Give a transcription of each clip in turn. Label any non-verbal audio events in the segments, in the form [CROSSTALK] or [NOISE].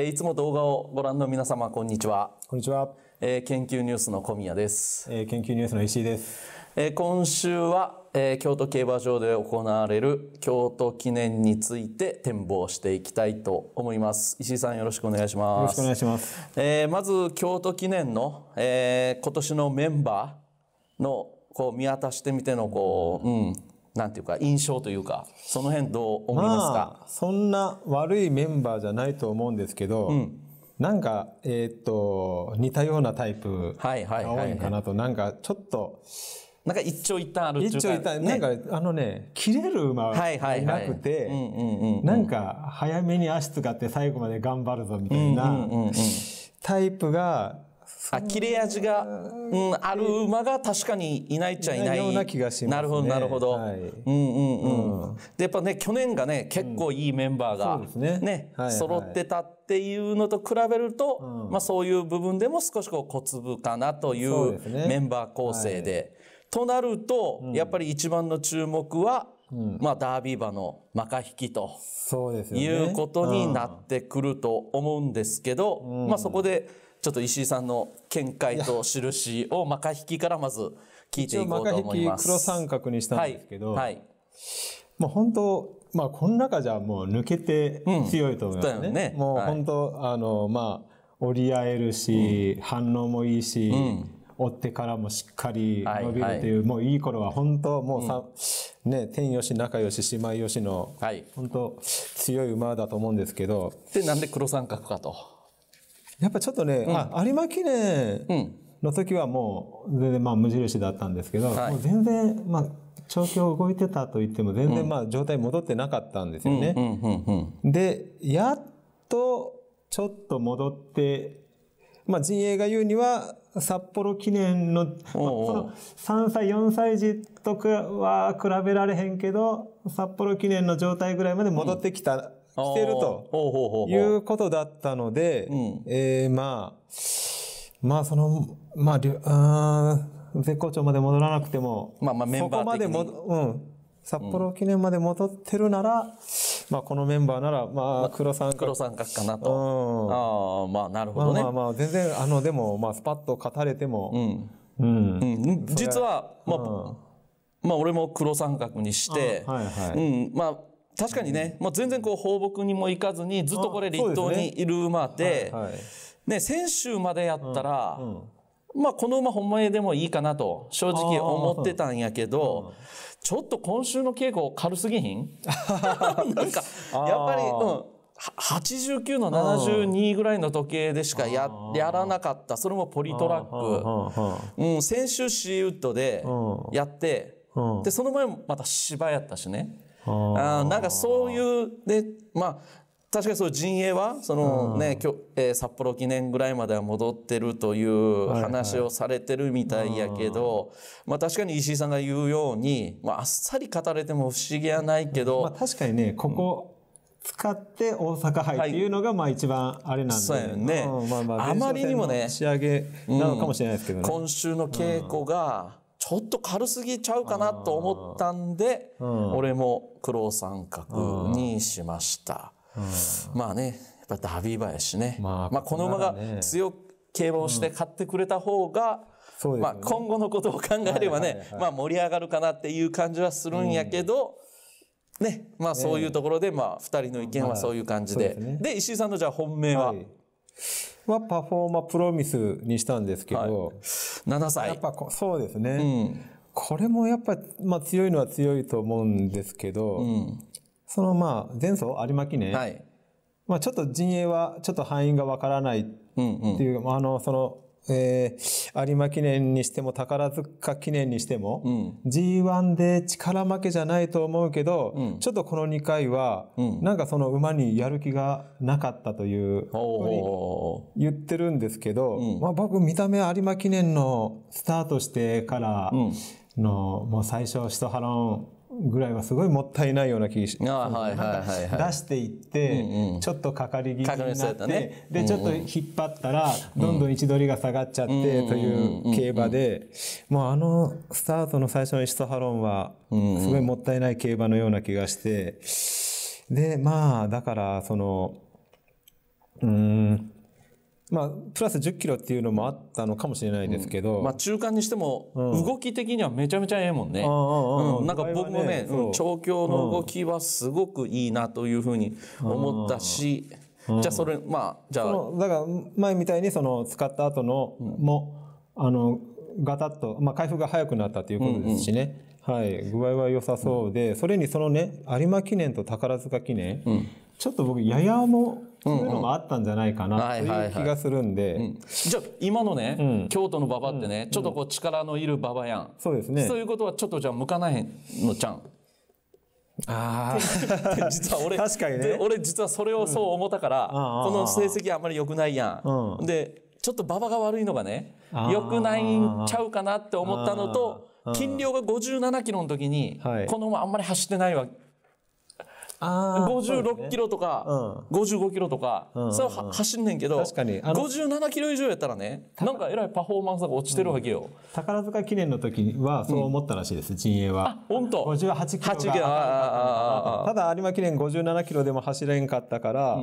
えー、いつも動画をご覧の皆様こんにちはこんにちは、えー、研究ニュースの小宮です、えー、研究ニュースの石井です、えー、今週は、えー、京都競馬場で行われる京都記念について展望していきたいと思います石井さんよろしくお願いしますよろしくお願いします、えー、まず京都記念の、えー、今年のメンバーのこう見渡してみてのこう、うん、なんていうか印象というかその辺どう思いますか、まあ、そんな悪いメンバーじゃないと思うんですけど、うん、なんか、えー、っと似たようなタイプが多いかなと、なんかちょっと。なんか一長一短ある一長一短、ね、なんかあのね切れる馬はいなくてなんか早めに足使って最後まで頑張るぞみたいなタイプがあ切れ味が、うん、ある馬が確かにいないっちゃいないような気がします、ね、なるほどなるほど、はい、うんうんうん、うん、でやっぱね去年がね結構いいメンバーがね,、ねはい、はい、揃ってたっていうのと比べると、うん、まあ、そういう部分でも少しこう小粒かなというメンバー構成で。となると、やっぱり一番の注目はうん、まあ、ダービー馬のマカ引きとそうです、ね、いうことになってくると思うんですけど、うん、まあ、そこでちょっと石井さんの見解と印をマカ引きからまず聞いていこうと思います。黒三角にしたんですけど、はい、はい、まあ、本当まあ、この中じゃもう抜けて強いと思いますね。うん、ねもう本当、はい、あのまあ折り合えるし、反応もいいし、追ってからもしっかり伸びるという、もういい頃は本当もうさ、ね、天よし、仲よし、姉妹よしの、はい、本当強い馬だと思うんですけど。で、なんで黒三角かと。やっぱちょっとね、うん、あ有馬記念の時はもう、全然まあ無印だったんですけど、はい、もう全然、まあ、調教動いてたと言っても、全然まあ状態戻ってなかったんですよね。で、やっと、ちょっと戻って、まあ陣営が言うには、札幌記念のおうおうその3歳4歳児とは比べられへんけど札幌記念の状態ぐらいまで戻ってきた、うん、来てるということだったので、うん、えー、まあまあそのまあうあ絶好調まで戻らなくても、まあ、まあメンバー的にそこまでうん、札幌記念まで戻ってるなら、うんまあ、このメンバーなら、まあ、黒三角。黒三角かなと。うん、ああ、まあ、なるほどね。まあまあ、全然、あの、でも、まあ、スパッと語れても。うん。うん。うん、実は、まあ、うん、まあ、俺も黒三角にして、はいはい、うん、まあ、確かにね、まあ、全然こう放牧にも行かずにずっとこれ立冬にいる馬で、ね、はいはい、ね、先週までやったら、まあ、この馬ほんまにでもいいかなと正直思ってたんやけど、ちょっと今週の稽古軽すぎひん [LAUGHS] なんかやっぱり、うん89の72ぐらいの時計でしかややらなかったそれもポリトラック、うん、先週シーウッドでやって、でその前もまた芝やったしねあなんかそういうまあ確かにその陣営はそのね、うん、今日、えー、札幌記念ぐらいまでは戻ってるという話をされてるみたいやけど、はいはい、まあ、確かに石井さんが言うように、まあ、あっさり語れても不思議はないけど、まあ、確かにねここ、使って大阪杯っていうのがまあ一番あれなんで、はい、ね、うんまあ、まああまりにもね仕上げなのかもしれないですけど、ねうん、今週の稽古がちょっと軽すぎちゃうかなと思ったんで、俺も黒三角にしました。まあね、やっぱダービー馬やしね。まあ、まあ、この馬が強く競馬をして買ってくれた方が、うんね、まあ、今後のことを考えればね、まあ、盛り上がるかなっていう感じはするんやけど、うん、ね、まあ、そういうところで、まあ、2人の意見はそういう感じで。まあ、で、ねで、石井さんのじゃあ本命は、はいまあ、パフォーマープロミスにしたんですけど、はい、7歳。やっぱそうですね、うん、これもやっぱ、まあ、強いのは強いと思うんですけど、うん、そのまあ前走有馬記念、はい、まあ、ちょっと陣営はちょっと敗因がわからないっていう、うんうん、あのそのえー、有馬記念にしても宝塚記念にしても、うん、G1 で力負けじゃないと思うけど、うん、ちょっとこの2回は、うん、なんかその馬にやる気がなかったというふうに言ってるんですけど、うん、まあ、僕見た目有馬記念のスタートしてからの、もう最初シトハロンぐらいはすごいもったいないような気がし出していって、うんうん、ちょっとかかり気味になって、ね、で、ちょっと引っ張ったら、うん、どんどん位置取りが下がっちゃって、という競馬で、もうあのスタートの最初のイシソハロンは、すごいもったいない競馬のような気がして、で、まあ、だから、その、うん、まあ、プラス10キロっていうのもあったのかもしれないですけど。うん、まあ、中間にしても、動き的にはめちゃめちゃええもんね。うん、なんか僕もね、調教の動きはすごくいいなというふうに思ったし、じゃあそれ、まあ、じゃあ。だから、前みたいにその、使った後の、も、あの、ガタッと、まあ、回復が早くなったということですしね。うんうん、はい、具合は良さそうで、それにそのね、有馬記念と宝塚記念、ちょっと僕、ややも、そういうのもあったんじゃないかなという気がするんで。じゃあ今のね、うん、京都の馬場ってね、うん、ちょっとこう力のいる馬場やん。そうですね。そういうことはちょっとじゃあ向かないのちゃん。ああ実は俺確かに、ね、俺実はそれをそう思ったから、うん、この成績あんまり良くないやん、でちょっと馬場が悪いのがね良くないんちゃうかなって思ったのと金量が5 7キロの時に、この馬あんまり走ってないわけ。56キロとか、ねうん、55キロとか、うんうん、それは走んねんけど確かに57キロ以上やったらねなんかえらいパフォーマンスが落ちてるわけよ、うん、宝塚記念の時はそう思ったらしいです、陣営はあ本当58キロキロただ有馬記念57キロでも走れんかったから、う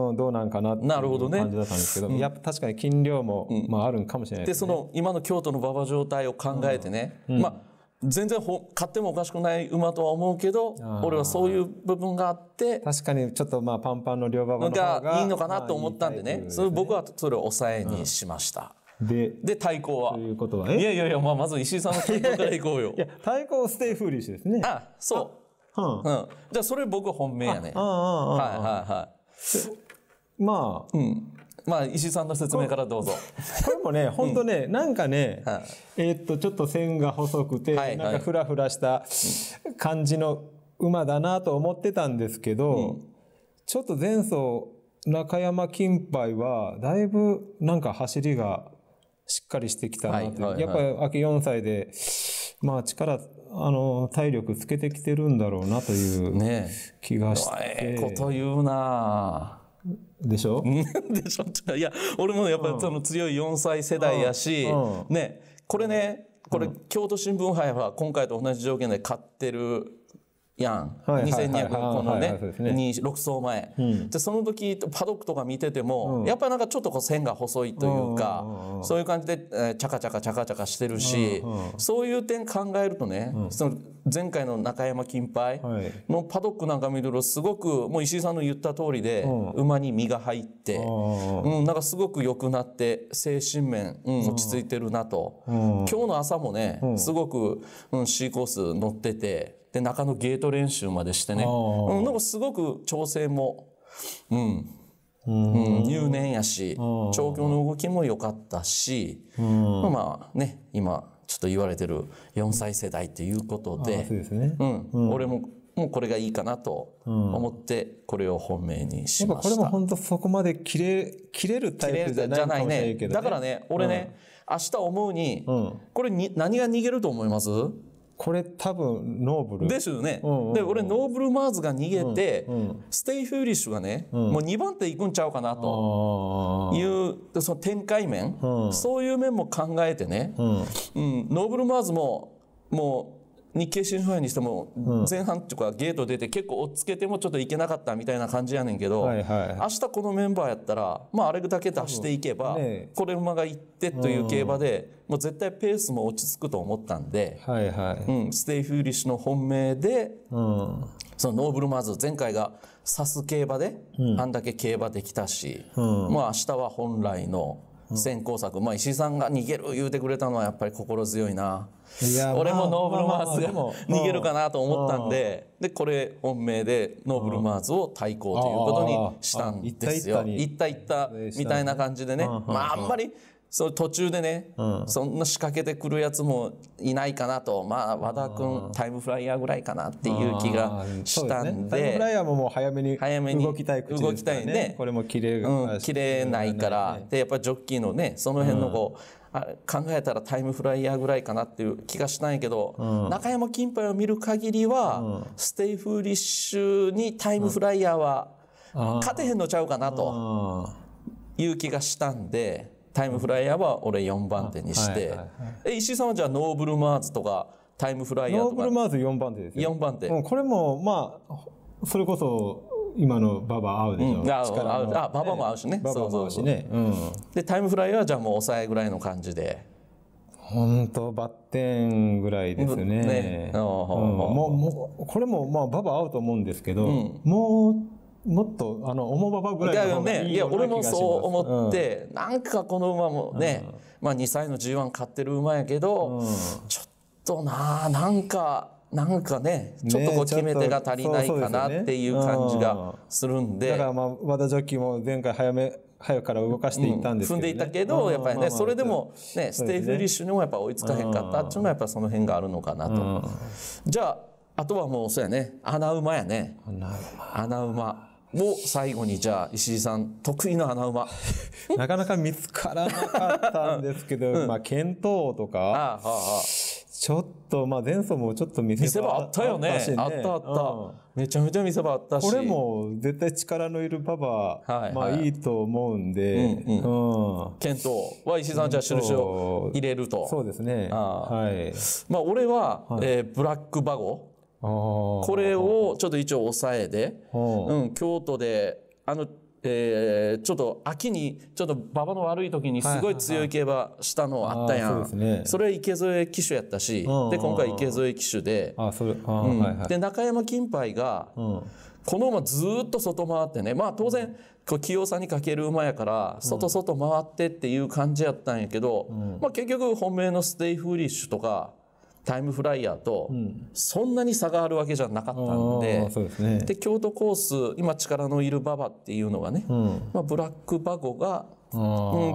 んうん、どうなんかなっていう感じだったんですけど、ね、やっぱ確かに筋量も、まあ、あるんかもしれないです、ね、でその今の京都の馬場状態を考えてね、まあ全然ほ買ってもおかしくない馬とは思うけど俺はそういう部分があって確かにちょっとまあパンパンの両馬ががいいのかなと思ったんでねでね、それ僕はそれを抑えにしました。うん、でで対抗はということは、ね、いやいやいや、まあ、まず石井さんの対抗からいこうよ [LAUGHS] いや対抗ステイフーリッシュですねあそううん、じゃあそれ僕本命やねはいはいはいまあ、うん、まあ、石井さんの説明からどうぞ。これもね、本当ね、うん、なんかね、はい、えー、っと、ちょっと線が細くて、はい、なんかふらふらした感じの馬だなと思ってたんですけど、うん、ちょっと前走、中山金杯は、だいぶなんか走りがしっかりしてきたなと、はい、やっぱり秋4歳で、まあ力、あの、体力つけてきてるんだろうなという気がして。ね、ええこと言うなぁ。でしょ [LAUGHS] でしょいや俺もやっぱりその強い4歳世代やし、ねこれねこれ、京都新聞杯は今回と同じ条件で買ってるやん、はいはいはい、2200このね,、はいはい、ね6層前、うん、でその時パドックとか見てても、うん、やっぱりなんかちょっとこう線が細いというか、うん、そういう感じで、えー、チャカチャカチャカチャカしてるし、そういう点考えるとね、その前回の中山金杯のパドックなんか見るとすごくもう石井さんの言った通りで、馬に身が入って、うん、なんかすごく良くなって精神面、うん、落ち着いてるなと、今日の朝もね、すごく、うん、C コース乗ってて。で中のゲート練習までしてね、うん、なんかすごく調整も、うん、うん、入念やし、調教の動きも良かったし、まあね、今、ちょっと言われてる4歳世代っていうことで、ねうん、俺も、もうこれがいいかなと思って、これを本命にしました。これも本当そこまで切れ、切れるタイプじゃないね。だからね、俺ね、明日思うに、これに何が逃げると思いますこれ多分ノーブルですよね、うんうんうん、で俺ノーブルマーズが逃げて、うんうん、ステイ・フーリッシュがね、うん、もう2番手いくんちゃうかなというその展開面、うん、そういう面も考えてね、うんノーブルマーズももう日経新聞にしても前半とかゲート出て結構追っつけてもちょっといけなかったみたいな感じやねんけど、はいはい、明日このメンバーやったら、まあ、あれだけ出していけば、ね、これ馬がいってという競馬で、もう絶対ペースも落ち着くと思ったんで、はいはいうん、ステイフーリッシュの本命で、うん、そのノーブルマーズ前回が指す競馬で、うん、あんだけ競馬できたし、うん、まあ明日は本来の。先行策、まあ、石井さんが逃げる言うてくれたのはやっぱり心強いな。いや俺もノーブルマーズが逃げるかなと思ったんででこれ本命でノーブルマーズを対抗ということにしたんですよ。いったいったみたいな感じでね、まあ、あんまりその途中でね、うん、そんな仕掛けてくるやつもいないかなとまあ和田君タイムフライヤーぐらいかなっていう気がしたんで、ね、タイムフライヤーももう早めに早めに動きたい口ですからね、ね、これも切れ,、うん、切れないから、ね、でやっぱジョッキーのねその辺のこう、うんあ考えたらタイムフライヤーぐらいかなっていう気がしたんやけど、うん、中山金杯を見る限りは、うん、ステイフーリッシュにタイムフライヤーは勝てへんのちゃうかなという気がしたんで、タイムフライヤーは俺4番手にして、はいはいはい、え石井さんはじゃあノーブルマーズとかタイムフライヤーとかノーブルマーズ4番手ですよ4番手、うこれもまあそれこそ今のババ合うでしょ、うん、ああババも合うしね、えババも合うしね、うん、でタイムフライヤーはじゃあもう抑えぐらいの感じで本当バッテンぐらいですねね、うん、もうもうこれもまあババ合うと思うんですけど、もうもっとあの重馬場ぐらいの方がいいようね、いや俺もそう思って、うん、なんかこの馬もね、うん、まあ、2歳の g 1勝ってる馬やけど、うん、ちょっとななんかなんかねちょっとこう決め手が足りないかなっていう感じがするんで,、ねでね、だからまあ和田ジョッキーも前回早め早くから動かしていったんですけど、ね、踏んでいたけどやっぱりね、それでもねステイフィリッシュにもやっぱ追いつかへんかったっていうのはやっぱその辺があるのかなと、じゃああとはもうそうやね穴馬やね穴馬もう最後にじゃあ石井さん得意の穴馬 [LAUGHS] なかなか見つからなかったんですけど、うん、まあ検討とかああ、はあ、ちょっとまあ前走もちょっと見せ場あったよね、ね、あったあった、うん、めちゃめちゃ見せ場あったしこれも絶対力のいるパパ、はいはい、まあいいと思うんで、うんうんうん、検討は石井さんじゃあ印を入れるとそうですねはいまあ俺は、はい、えー、ブラックバゴこれをちょっと一応抑えで、うん、京都で、あの、えー、ちょっと秋にちょっと馬場の悪い時にすごい強い競馬したのあったやん、はいはいはいそね、それは池添騎手やったし、で今回池添騎手でで中山金杯が、この馬ずっと外回ってねまあ当然こう器用さにかける馬やから外外回ってっていう感じやったんやけど、うん、まあ、結局本命のステイフーリッシュとか。タイムフライヤーとそんなに差があるわけじゃなかったんでうん、で、ね、京都コース今力のいる馬場っていうのがね、うん、まあ、ブラックバゴが、う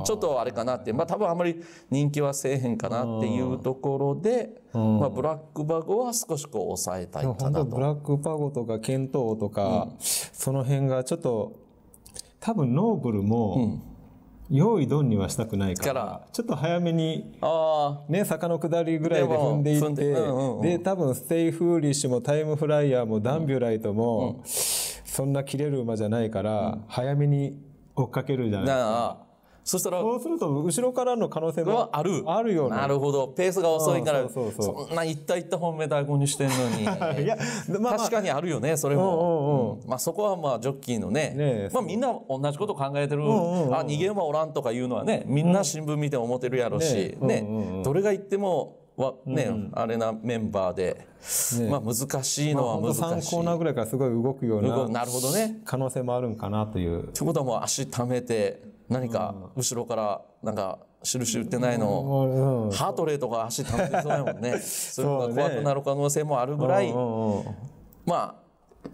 ん、ちょっとあれかなって、まあ、多分あまり人気はせえへんかなっていうところで、まあ、ブラックバゴは少しこう抑えたいかなと。ブラックバゴとか剣闘とか、その辺がちょっと多分ノーブルも、用意ドンにはしたくないからちょっと早めにね坂の下りぐらいで踏んでいってで多分ステイフーリッシュもタイムフライヤーもダンビュライトも、そんな切れる馬じゃないから、早めに追っかけるじゃないですか。そしたら、そうすると後ろからの可能性もある。あるよね。なるほど。ペースが遅いから、そんな一っ一行本命大根にしてんのに。[LAUGHS] いや、まあ、確かにあるよね、それも。まあそこはまあジョッキーのね、ねまあみんな同じこと考えてる、あ、逃げ馬おらんとかいうのはね、みんな新聞見て思ってるやろうし、ね、どれが言っても、はね、うん、あれなメンバーで、ね、まあ難しいのは難しい、まあ、3コーぐらいからすごい動くようななるほどね可能性もあるんかなという。ってことはもう足ためて何か後ろからなんか印売ってないの、ハートレートが走ったんそうやもんね [LAUGHS] そういうのが怖くなる可能性もあるぐらい、まあ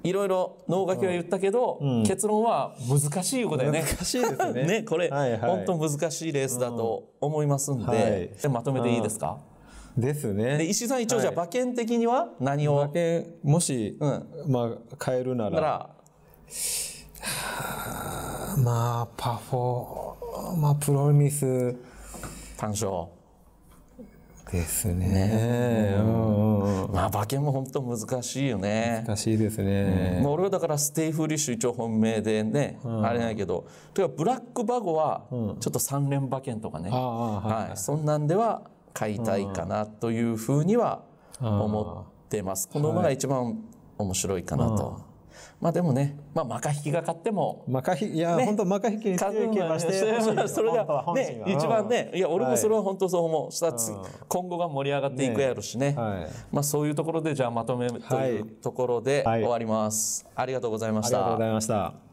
いろいろ脳書きは言ったけど、うん、結論は難しいことだよね。難しいですね。[LAUGHS] ねこれ、はいはい、本当難しいレースだと思いますんで、はい、まとめていいですかですね。で石井さん一応じゃあ馬券的には何を、馬券もし、うん、まあ変えるなら。ならまあ、パフォー、まあ、プロミス。単勝。ですね。まあ、馬券も本当難しいよね。難しいですね。うん、俺はだからステイフリッシュ一応本命でね、うん、あれないけど、というかブラックバゴはちょっと3連馬券とかね、うんはいはい、そんなんでは買いたいかなというふうには思ってます。この馬が一番面白いかなと。まあでもね、まあ、マカ引きが勝っても。マカ引いや、ね、本当マカ引きに強い競馬してそれが、ね、一番ね、いや、俺もそれは本当そう思う。今後が盛り上がっていくやろしね。ねはい、まあ、そういうところで、じゃあまとめというところで終わります、はいはい、ありがとうございました。ありがとうございました。